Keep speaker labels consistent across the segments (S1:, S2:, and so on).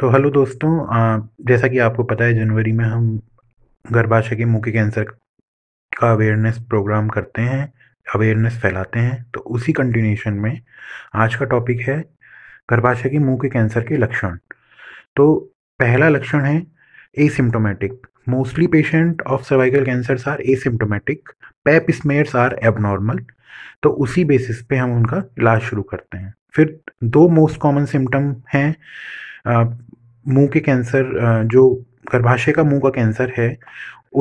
S1: तो हेलो दोस्तों जैसा कि आपको पता है जनवरी में हम गर्भाशय के मुँह के कैंसर का अवेयरनेस प्रोग्राम करते हैं अवेयरनेस फैलाते हैं तो उसी कंटिन्यूशन में आज का टॉपिक है गर्भाशय के मुंह के कैंसर के लक्षण तो पहला लक्षण है asymptomatic mostly patient of cervical cancers are asymptomatic pap smears are abnormal तो उसी बेसिस पे हम उनका इलाज शुरू करते हैं फिर दो मोस्ट कॉमन सिम्टम हैं मुंह के कैंसर जो गर्भाशय का मुंह का कैंसर है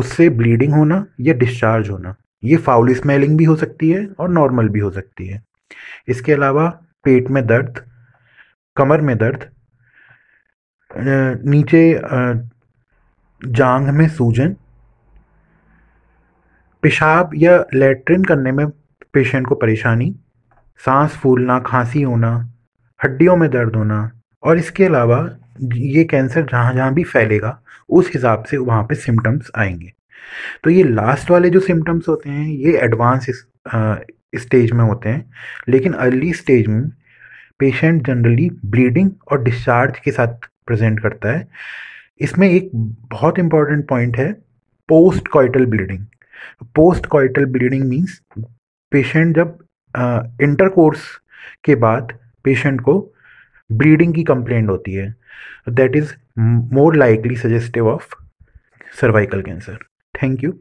S1: उससे ब्लीडिंग होना या डिस्चार्ज होना ये फाउल स्मेलिंग भी हो सकती है और नॉर्मल भी हो सकती है इसके अलावा पेट में दर्द कमर में दर्द नीचे जांग में सूजन पेशाब या लेट्रिन करने में पेशेंट को परेशानी सांस फूलना खांसी होना हड्डियों में दर्द होना और इसके अलावा ये कैंसर जहाँ जहाँ भी फैलेगा उस हिसाब से वहाँ पे सिम्टम्स आएंगे तो ये लास्ट वाले जो सिम्टम्स होते हैं ये एडवांस स्टेज में होते हैं लेकिन अर्ली स्टेज में पेशेंट जनरली ब्लीडिंग और डिस्चार्ज के साथ प्रेजेंट करता है इसमें एक बहुत इंपॉर्टेंट पॉइंट है post coital bleeding post coital bleeding means patient जब इंटर कोर्स के बाद पेशेंट को ब्रीडिंग की कंप्लेंट होती है that is more likely suggestive of cervical cancer thank you